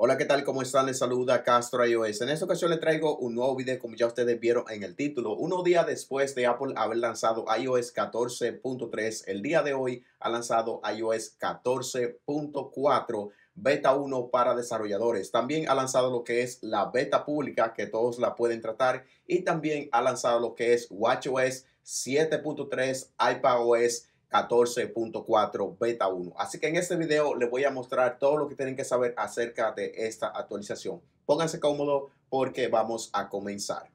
Hola, ¿qué tal? ¿Cómo están? Les saluda Castro iOS. En esta ocasión les traigo un nuevo video, como ya ustedes vieron en el título. Uno día después de Apple haber lanzado iOS 14.3, el día de hoy ha lanzado iOS 14.4 beta 1 para desarrolladores. También ha lanzado lo que es la beta pública, que todos la pueden tratar. Y también ha lanzado lo que es WatchOS 7.3, iPadOS 14.4 beta 1. Así que en este video les voy a mostrar todo lo que tienen que saber acerca de esta actualización. Pónganse cómodo porque vamos a comenzar.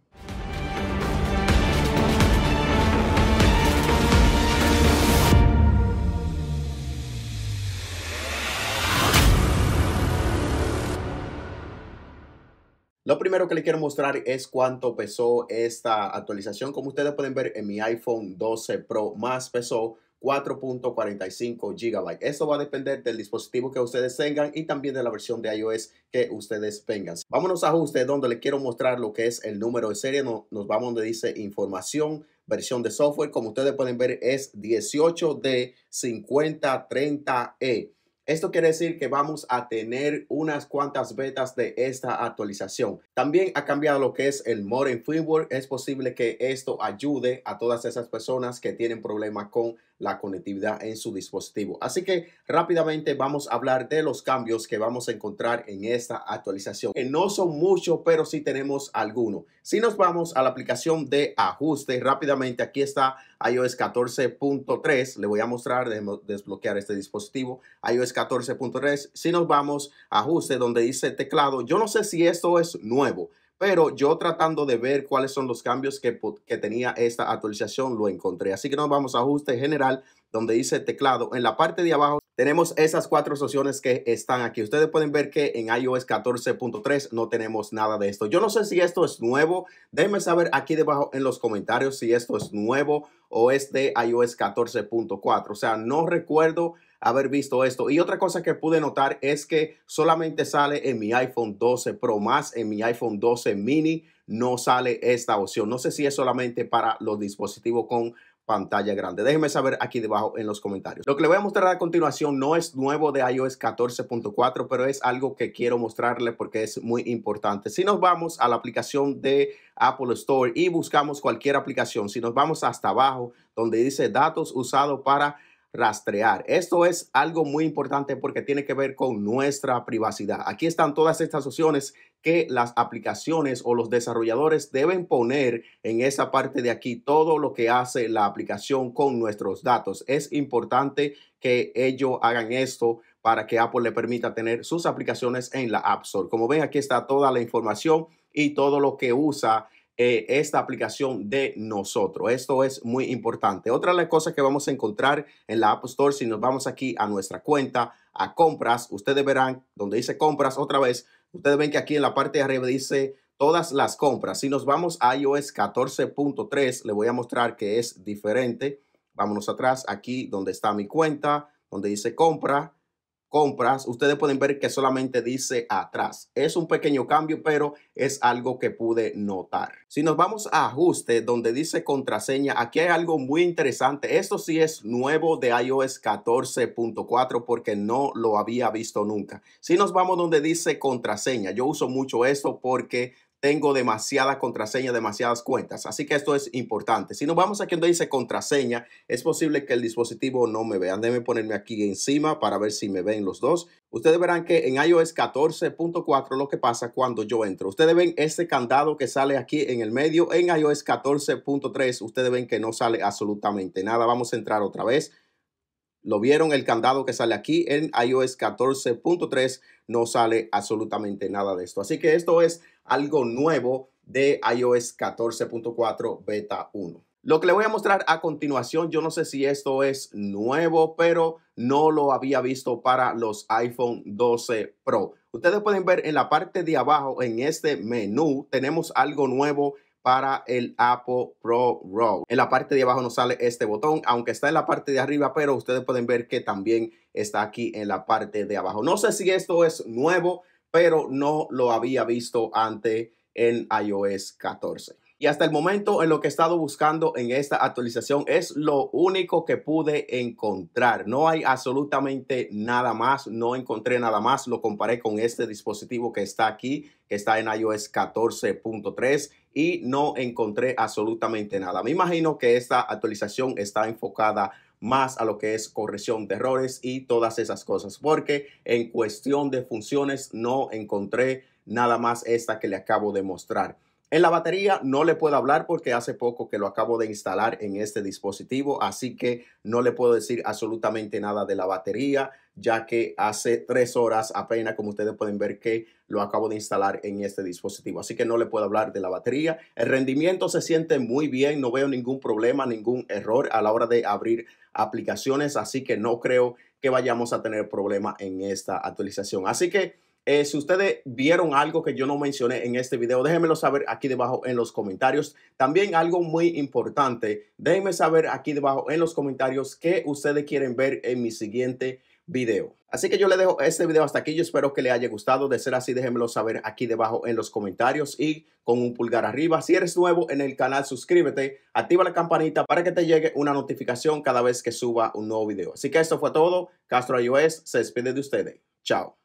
Lo primero que les quiero mostrar es cuánto pesó esta actualización. Como ustedes pueden ver en mi iPhone 12 Pro más pesó 4.45 GB. Eso va a depender del dispositivo que ustedes tengan y también de la versión de iOS que ustedes tengan. Vámonos a ajustes donde les quiero mostrar lo que es el número de serie. Nos, vamos donde dice información, versión de software. Como ustedes pueden ver es 18D5030E. E. Esto quiere decir que vamos a tener unas cuantas betas de esta actualización. También ha cambiado lo que es el modern firmware. Es posible que esto ayude a todas esas personas que tienen problemas con la conectividad en su dispositivo. Así que rápidamente vamos a hablar de los cambios que vamos a encontrar en esta actualización, que no son muchos, pero sí tenemos alguno Si nos vamos a la aplicación de ajuste rápidamente aquí está iOS 14.3. Le voy a mostrar, desbloquear este dispositivo, iOS 14.3. Si nos vamos a ajuste donde dice teclado, yo no sé si esto es nuevo pero yo tratando de ver cuáles son los cambios que, tenía esta actualización lo encontré. Así que nos vamos a ajuste general donde dice teclado. En la parte de abajo tenemos esas cuatro opciones que están aquí. Ustedes pueden ver que en iOS 14.3 no tenemos nada de esto. Yo no sé si esto es nuevo. Déjenme saber aquí debajo en los comentarios si esto es nuevo o es de iOS 14.4. O sea, no recuerdo haber visto esto. Y otra cosa que pude notar es que solamente sale en mi iPhone 12 Pro más, en mi iPhone 12 mini no sale esta opción. No sé si es solamente para los dispositivos con pantalla grande. Déjenme saber aquí debajo en los comentarios. Lo que le voy a mostrar a continuación no es nuevo de iOS 14.4, pero es algo que quiero mostrarle porque es muy importante. Si nos vamos a la aplicación de Apple Store y buscamos cualquier aplicación, si nos vamos hasta abajo donde dice datos usados para rastrear. Esto es algo muy importante porque tiene que ver con nuestra privacidad. Aquí están todas estas opciones que las aplicaciones o los desarrolladores deben poner en esa parte de aquí todo lo que hace la aplicación con nuestros datos. Es importante que ellos hagan esto para que Apple le permita tener sus aplicaciones en la App Store. Como ven, aquí está toda la información y todo lo que usa eh, esta aplicación de nosotros. Esto es muy importante. Otra de las cosas que vamos a encontrar en la App Store, si nos vamos aquí a nuestra cuenta, a compras, ustedes verán donde dice compras otra vez. Ustedes ven que aquí en la parte de arriba dice todas las compras. Si nos vamos a iOS 14.3, le voy a mostrar que es diferente. Vámonos atrás, aquí donde está mi cuenta, donde dice compra compras, ustedes pueden ver que solamente dice atrás. Es un pequeño cambio, pero es algo que pude notar. Si nos vamos a ajuste, donde dice contraseña, aquí hay algo muy interesante. Esto sí es nuevo de iOS 14.4 porque no lo había visto nunca. Si nos vamos donde dice contraseña, yo uso mucho esto porque tengo demasiadas contraseñas, demasiadas cuentas. Así que esto es importante. Si nos vamos aquí donde dice contraseña, es posible que el dispositivo no me vea. Déjenme ponerme aquí encima para ver si me ven los dos. Ustedes verán que en iOS 14.4 lo que pasa cuando yo entro. Ustedes ven este candado que sale aquí en el medio. En iOS 14.3 ustedes ven que no sale absolutamente nada. Vamos a entrar otra vez. ¿Lo vieron? El candado que sale aquí en iOS 14.3 no sale absolutamente nada de esto. Así que esto es algo nuevo de iOS 14.4 Beta 1. Lo que le voy a mostrar a continuación, yo no sé si esto es nuevo, pero no lo había visto para los iPhone 12 Pro. Ustedes pueden ver en la parte de abajo, en este menú, tenemos algo nuevo para el Apple Pro Raw. En la parte de abajo nos sale este botón, aunque está en la parte de arriba, pero ustedes pueden ver que también está aquí en la parte de abajo. No sé si esto es nuevo, pero no lo había visto antes en iOS 14. Y hasta el momento en lo que he estado buscando en esta actualización es lo único que pude encontrar. No hay absolutamente nada más, no encontré nada más. Lo comparé con este dispositivo que está aquí, que está en iOS 14.3 y no encontré absolutamente nada. Me imagino que esta actualización está enfocada más a lo que es corrección de errores y todas esas cosas, porque en cuestión de funciones no encontré nada más esta que le acabo de mostrar. En la batería no le puedo hablar porque hace poco que lo acabo de instalar en este dispositivo, así que no le puedo decir absolutamente nada de la batería ya que hace tres horas apenas, como ustedes pueden ver, que lo acabo de instalar en este dispositivo. Así que no le puedo hablar de la batería. El rendimiento se siente muy bien, no veo ningún problema, ningún error a la hora de abrir aplicaciones, así que no creo que vayamos a tener problema en esta actualización. Así que... Eh, si ustedes vieron algo que yo no mencioné en este video, déjenmelo saber aquí debajo en los comentarios. También algo muy importante, déjenme saber aquí debajo en los comentarios qué ustedes quieren ver en mi siguiente video. Así que yo le dejo este video hasta aquí. Yo espero que le haya gustado. De ser así, déjenmelo saber aquí debajo en los comentarios y con un pulgar arriba. Si eres nuevo en el canal, suscríbete, activa la campanita para que te llegue una notificación cada vez que suba un nuevo video. Así que esto fue todo. Castro iOS se despide de ustedes. Chao.